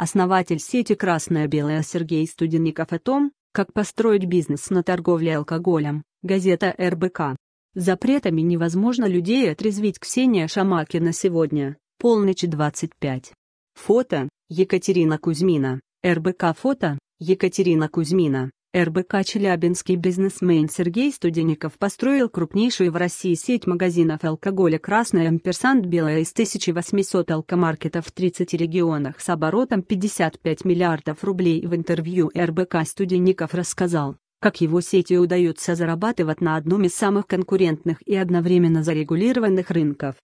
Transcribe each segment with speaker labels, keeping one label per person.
Speaker 1: Основатель сети «Красное-белое» Сергей Студенников о том, как построить бизнес на торговле алкоголем, газета РБК. Запретами невозможно людей отрезвить Ксения Шамакина сегодня, полночь 25. Фото, Екатерина Кузьмина, РБК фото, Екатерина Кузьмина. РБК «Челябинский бизнесмен» Сергей Студенников построил крупнейшую в России сеть магазинов алкоголя «Красная амперсант белая» из 1800 алкомаркетов в 30 регионах с оборотом 55 миллиардов рублей. В интервью РБК Студенников рассказал, как его сети удается зарабатывать на одном из самых конкурентных и одновременно зарегулированных рынков.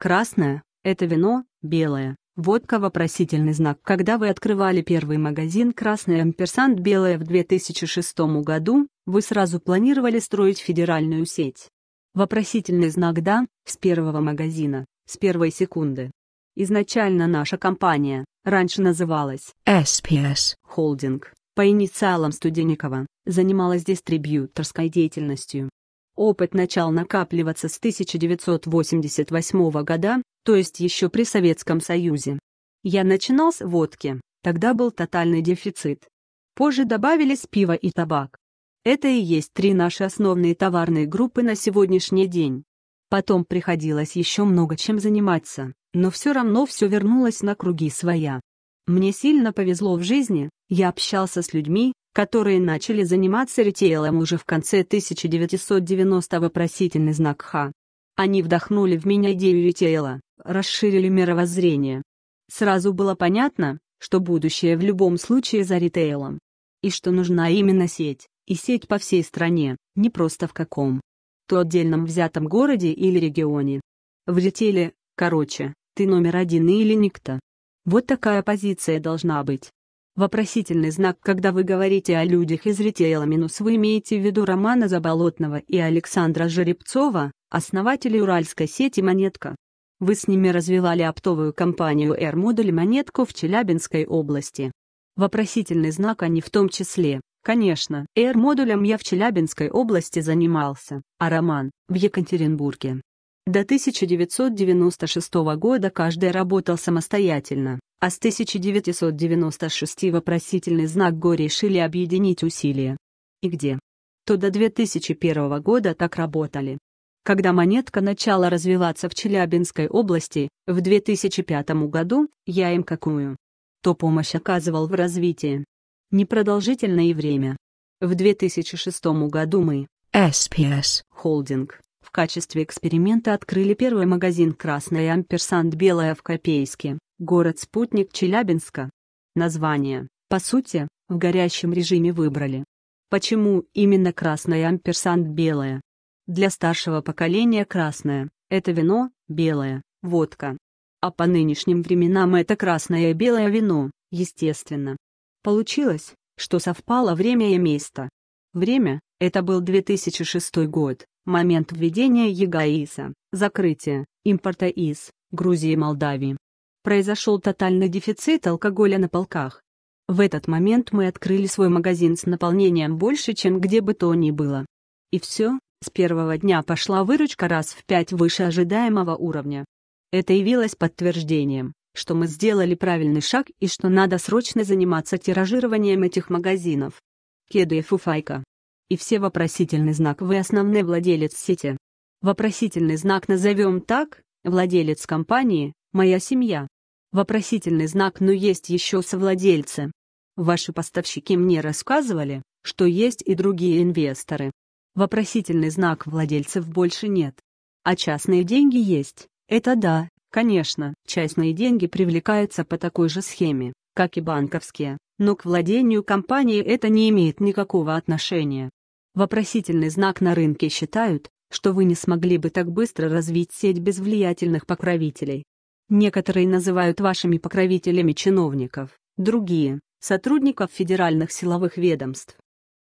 Speaker 1: Красное – это вино, белое Водка вопросительный знак. Когда вы открывали первый магазин «Красный амперсант белая» в 2006 году, вы сразу планировали строить федеральную сеть. Вопросительный знак «Да» с первого магазина, с первой секунды. Изначально наша компания, раньше называлась SPS Holding, по инициалам Студеникова, занималась дистрибьюторской деятельностью. Опыт начал накапливаться с 1988 года, то есть еще при Советском Союзе. Я начинал с водки, тогда был тотальный дефицит. Позже добавились пиво и табак. Это и есть три наши основные товарные группы на сегодняшний день. Потом приходилось еще много чем заниматься, но все равно все вернулось на круги своя. Мне сильно повезло в жизни, я общался с людьми, которые начали заниматься ритейлом уже в конце 1990 вопросительный знак Х. Они вдохнули в меня идею ритейла, расширили мировоззрение. Сразу было понятно, что будущее в любом случае за ритейлом. И что нужна именно сеть, и сеть по всей стране, не просто в каком. То отдельном взятом городе или регионе. В ритейле, короче, ты номер один или никто. Вот такая позиция должна быть. Вопросительный знак, когда вы говорите о людях из ритейла минус вы имеете в виду Романа Заболотного и Александра Жеребцова, основателей уральской сети «Монетка». Вы с ними развивали оптовую компанию «Эр-модуль Монетку» в Челябинской области. Вопросительный знак они в том числе. Конечно, «Эр-модулем» я в Челябинской области занимался, а Роман — в Екатеринбурге. До 1996 года каждый работал самостоятельно а с 1996 вопросительный знак Го решили объединить усилия. И где? То до 2001 года так работали. Когда монетка начала развиваться в Челябинской области, в 2005 году, я им какую? То помощь оказывал в развитии. Непродолжительное время. В 2006 году мы, SPS Холдинг, в качестве эксперимента открыли первый магазин «Красная амперсант белая» в Копейске. Город-спутник Челябинска. Название, по сути, в горящем режиме выбрали. Почему именно красное амперсант белое? Для старшего поколения красное – это вино, белое – водка. А по нынешним временам это красное и белое вино, естественно. Получилось, что совпало время и место. Время – это был 2006 год, момент введения ЕГАИСа, закрытия, импорта из Грузии и Молдавии произошел тотальный дефицит алкоголя на полках. В этот момент мы открыли свой магазин с наполнением больше, чем где бы то ни было. И все, с первого дня пошла выручка раз в пять выше ожидаемого уровня. Это явилось подтверждением, что мы сделали правильный шаг и что надо срочно заниматься тиражированием этих магазинов. Кеды и фуфайка. И все вопросительный знак «Вы основной владелец сети». Вопросительный знак назовем так, владелец компании, Моя семья. Вопросительный знак, но «Ну, есть еще совладельцы. Ваши поставщики мне рассказывали, что есть и другие инвесторы. Вопросительный знак владельцев больше нет. А частные деньги есть. Это да, конечно, частные деньги привлекаются по такой же схеме, как и банковские, но к владению компании это не имеет никакого отношения. Вопросительный знак на рынке считают, что вы не смогли бы так быстро развить сеть без влиятельных покровителей. Некоторые называют вашими покровителями чиновников, другие – сотрудников федеральных силовых ведомств.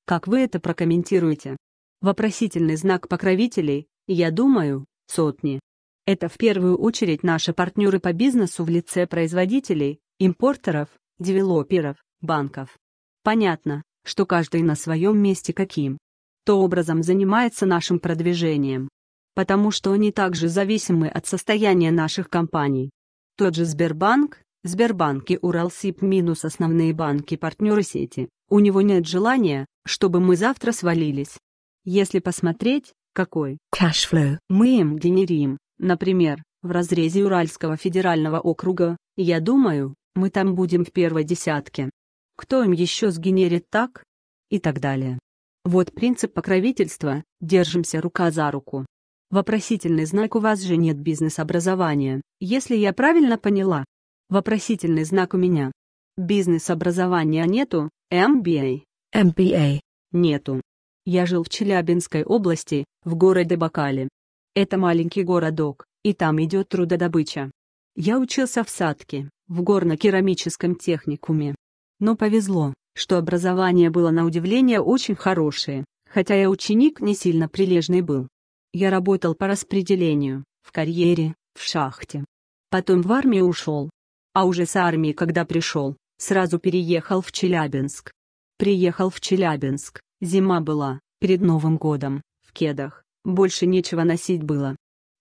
Speaker 1: Как вы это прокомментируете? Вопросительный знак покровителей, я думаю, сотни. Это в первую очередь наши партнеры по бизнесу в лице производителей, импортеров, девелоперов, банков. Понятно, что каждый на своем месте каким то образом занимается нашим продвижением. Потому что они также зависимы от состояния наших компаний. Тот же Сбербанк, Сбербанки Уралсиб минус основные банки, партнеры сети. У него нет желания, чтобы мы завтра свалились. Если посмотреть, какой cash flow мы им генерим, например, в разрезе Уральского федерального округа, я думаю, мы там будем в первой десятке. Кто им еще сгенерит так? И так далее. Вот принцип покровительства, держимся рука за руку. Вопросительный знак у вас же нет бизнес-образования, если я правильно поняла. Вопросительный знак у меня. Бизнес-образования нету, MBA. MBA. Нету. Я жил в Челябинской области, в городе Бакале. Это маленький городок, и там идет трудодобыча. Я учился в Садке, в горно-керамическом техникуме. Но повезло, что образование было на удивление очень хорошее, хотя я ученик не сильно прилежный был. Я работал по распределению, в карьере, в шахте. Потом в армию ушел. А уже с армии, когда пришел, сразу переехал в Челябинск. Приехал в Челябинск, зима была, перед Новым годом, в кедах, больше нечего носить было.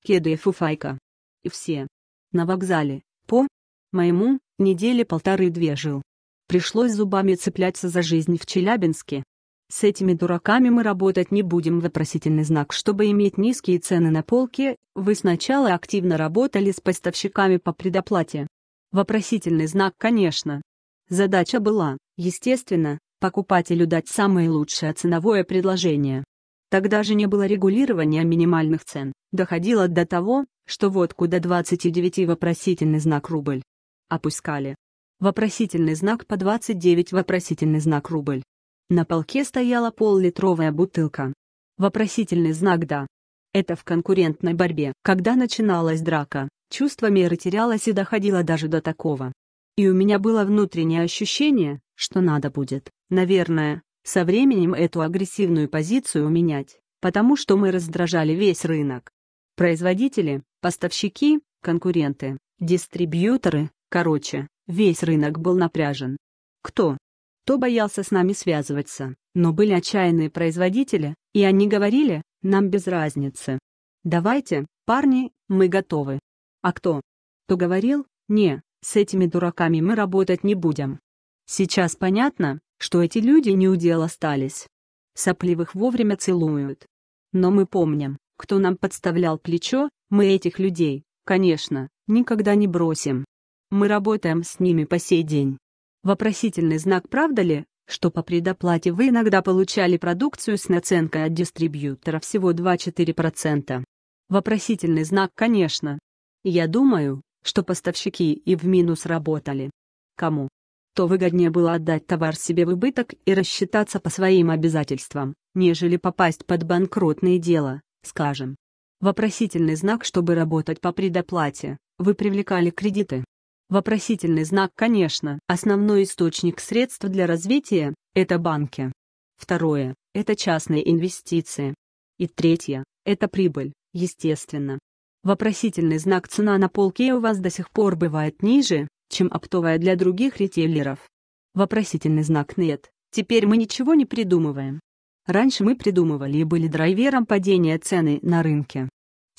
Speaker 1: Кеды и фуфайка. И все. На вокзале, по моему, недели полторы-две жил. Пришлось зубами цепляться за жизнь в Челябинске, с этими дураками мы работать не будем. Вопросительный знак. Чтобы иметь низкие цены на полке, вы сначала активно работали с поставщиками по предоплате. Вопросительный знак, конечно. Задача была, естественно, покупателю дать самое лучшее ценовое предложение. Тогда же не было регулирования минимальных цен, доходило до того, что водку до 29 вопросительный знак рубль. Опускали. Вопросительный знак по 29 вопросительный знак рубль. На полке стояла поллитровая бутылка. Вопросительный знак «да». Это в конкурентной борьбе. Когда начиналась драка, чувство меры терялось и доходило даже до такого. И у меня было внутреннее ощущение, что надо будет, наверное, со временем эту агрессивную позицию менять, потому что мы раздражали весь рынок. Производители, поставщики, конкуренты, дистрибьюторы, короче, весь рынок был напряжен. Кто, кто боялся с нами связываться, но были отчаянные производители, и они говорили, нам без разницы. «Давайте, парни, мы готовы». А кто? Кто говорил? «Не, с этими дураками мы работать не будем». Сейчас понятно, что эти люди не у дел остались. Сопливых вовремя целуют. Но мы помним, кто нам подставлял плечо, мы этих людей, конечно, никогда не бросим. Мы работаем с ними по сей день. Вопросительный знак «Правда ли?», что по предоплате вы иногда получали продукцию с наценкой от дистрибьютора всего 2-4%. Вопросительный знак «Конечно». Я думаю, что поставщики и в минус работали. Кому? То выгоднее было отдать товар себе в убыток и рассчитаться по своим обязательствам, нежели попасть под банкротное дело, скажем. Вопросительный знак, чтобы работать по предоплате, вы привлекали кредиты. Вопросительный знак, конечно. Основной источник средств для развития – это банки. Второе – это частные инвестиции. И третье – это прибыль, естественно. Вопросительный знак цена на полке у вас до сих пор бывает ниже, чем оптовая для других ритейлеров. Вопросительный знак нет. Теперь мы ничего не придумываем. Раньше мы придумывали и были драйвером падения цены на рынке.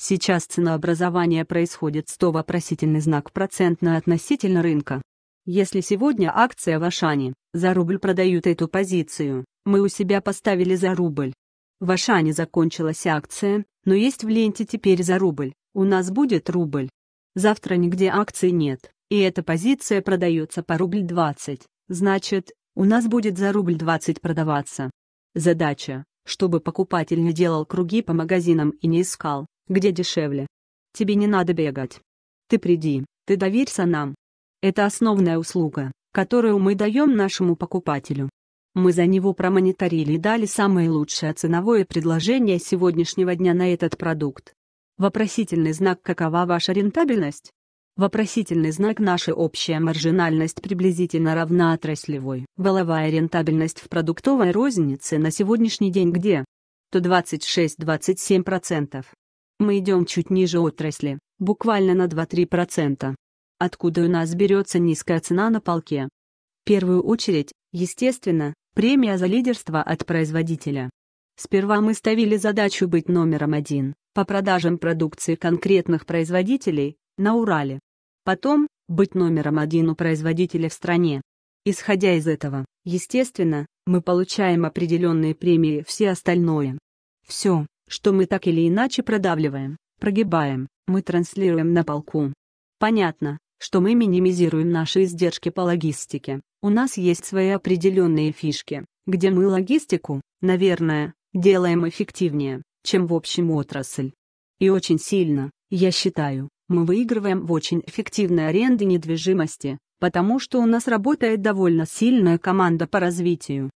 Speaker 1: Сейчас ценообразование происходит 100 вопросительный знак процентно относительно рынка. Если сегодня акция в Ашане, за рубль продают эту позицию, мы у себя поставили за рубль. В Ашане закончилась акция, но есть в ленте теперь за рубль, у нас будет рубль. Завтра нигде акций нет, и эта позиция продается по рубль 20, значит, у нас будет за рубль 20 продаваться. Задача, чтобы покупатель не делал круги по магазинам и не искал, где дешевле. Тебе не надо бегать. Ты приди, ты доверься нам. Это основная услуга, которую мы даем нашему покупателю. Мы за него промониторили и дали самое лучшее ценовое предложение сегодняшнего дня на этот продукт. Вопросительный знак «Какова ваша рентабельность?» Вопросительный знак «Наша общая маржинальность приблизительно равна отраслевой». Воловая рентабельность в продуктовой рознице на сегодняшний день где? То 26-27%. Мы идем чуть ниже отрасли, буквально на 2-3%. Откуда у нас берется низкая цена на полке? В первую очередь, естественно, премия за лидерство от производителя. Сперва мы ставили задачу быть номером один по продажам продукции конкретных производителей на Урале. Потом, быть номером один у производителя в стране. Исходя из этого, естественно, мы получаем определенные премии и все остальное. Все, что мы так или иначе продавливаем, прогибаем, мы транслируем на полку. Понятно, что мы минимизируем наши издержки по логистике. У нас есть свои определенные фишки, где мы логистику, наверное, делаем эффективнее, чем в общем отрасль. И очень сильно, я считаю, мы выигрываем в очень эффективной аренде недвижимости, потому что у нас работает довольно сильная команда по развитию.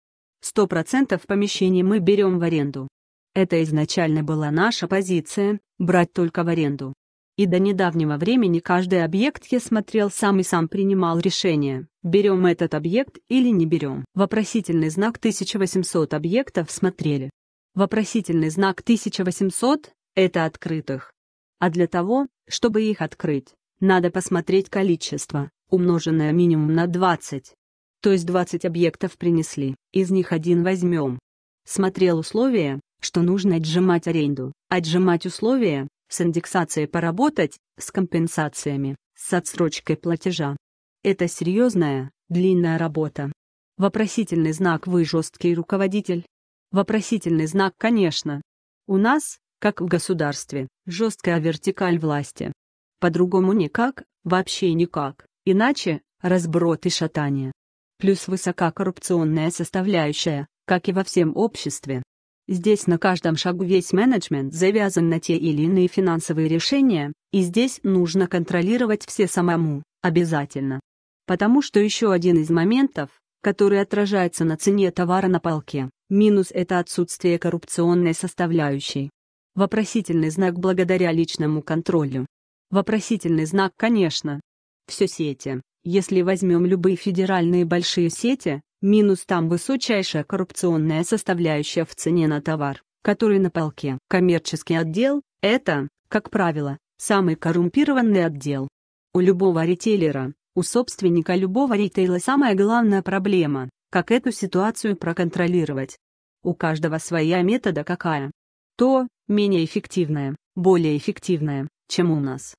Speaker 1: 100% помещений мы берем в аренду, это изначально была наша позиция – брать только в аренду. И до недавнего времени каждый объект я смотрел сам и сам принимал решение, берем этот объект или не берем. Вопросительный знак 1800 объектов смотрели. Вопросительный знак 1800 – это открытых. А для того, чтобы их открыть, надо посмотреть количество, умноженное минимум на 20. То есть 20 объектов принесли, из них один возьмем. Смотрел условия, что нужно отжимать аренду, отжимать условия, с индексацией поработать, с компенсациями, с отсрочкой платежа. Это серьезная, длинная работа. Вопросительный знак «Вы жесткий руководитель». Вопросительный знак «Конечно». У нас, как в государстве, жесткая вертикаль власти. По-другому никак, вообще никак, иначе – разброд и шатание. Плюс высока коррупционная составляющая, как и во всем обществе. Здесь на каждом шагу весь менеджмент завязан на те или иные финансовые решения, и здесь нужно контролировать все самому, обязательно. Потому что еще один из моментов, который отражается на цене товара на полке, минус это отсутствие коррупционной составляющей. Вопросительный знак благодаря личному контролю. Вопросительный знак, конечно. Все сети. Если возьмем любые федеральные большие сети, Минус там высочайшая коррупционная составляющая в цене на товар, который на полке. Коммерческий отдел – это, как правило, самый коррумпированный отдел. У любого ритейлера, у собственника любого ритейла самая главная проблема – как эту ситуацию проконтролировать. У каждого своя метода какая. То, менее эффективная, более эффективная, чем у нас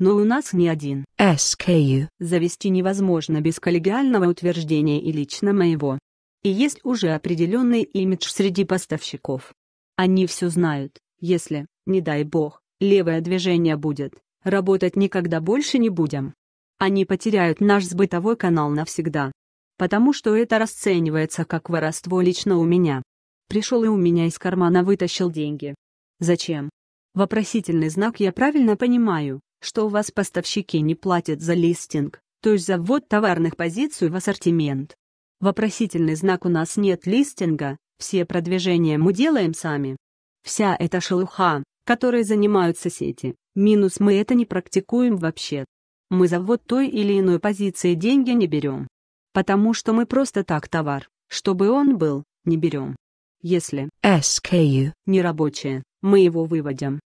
Speaker 1: но у нас не один. SKU. Завести невозможно без коллегиального утверждения и лично моего. И есть уже определенный имидж среди поставщиков. Они все знают, если, не дай бог, левое движение будет, работать никогда больше не будем. Они потеряют наш сбытовой канал навсегда. Потому что это расценивается как воровство лично у меня. Пришел и у меня из кармана вытащил деньги. Зачем? Вопросительный знак я правильно понимаю, что у вас поставщики не платят за листинг, то есть за ввод товарных позиций в ассортимент. Вопросительный знак у нас нет листинга, все продвижения мы делаем сами. Вся эта шелуха, которой занимаются сети, минус мы это не практикуем вообще. Мы за ввод той или иной позиции деньги не берем. Потому что мы просто так товар, чтобы он был, не берем. Если SKU нерабочее, мы его выводим.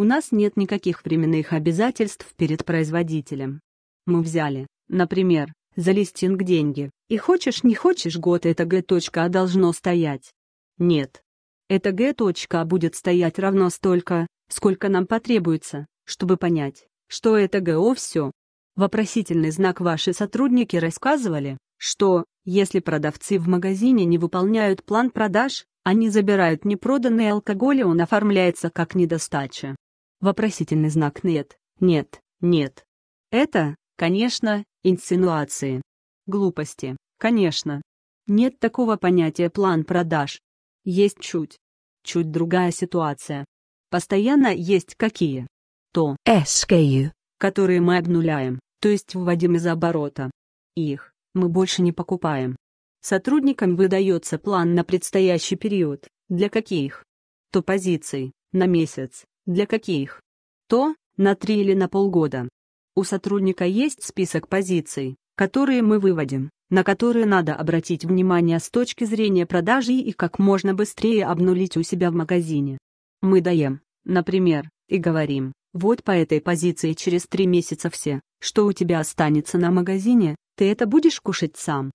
Speaker 1: У нас нет никаких временных обязательств перед производителем. Мы взяли, например, за листинг деньги, и хочешь не хочешь год это Г. А должно стоять. Нет. Эта Г. А будет стоять равно столько, сколько нам потребуется, чтобы понять, что это ГО все. Вопросительный знак ваши сотрудники рассказывали, что, если продавцы в магазине не выполняют план продаж, они забирают непроданный алкоголь и он оформляется как недостача. Вопросительный знак «нет», «нет», «нет». Это, конечно, инсинуации. Глупости, конечно. Нет такого понятия план продаж. Есть чуть. Чуть другая ситуация. Постоянно есть какие? То SKU, которые мы обнуляем, то есть вводим из оборота. Их мы больше не покупаем. Сотрудникам выдается план на предстоящий период, для каких? То позиций, на месяц, для каких? То, на три или на полгода. У сотрудника есть список позиций, которые мы выводим, на которые надо обратить внимание с точки зрения продажи и как можно быстрее обнулить у себя в магазине. Мы даем, например, и говорим, вот по этой позиции через три месяца все, что у тебя останется на магазине, ты это будешь кушать сам.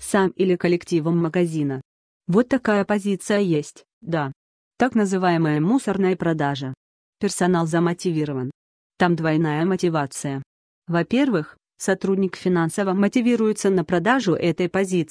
Speaker 1: Сам или коллективом магазина. Вот такая позиция есть, да. Так называемая мусорная продажа. Персонал замотивирован. Там двойная мотивация. Во-первых, сотрудник финансово мотивируется на продажу этой позиции.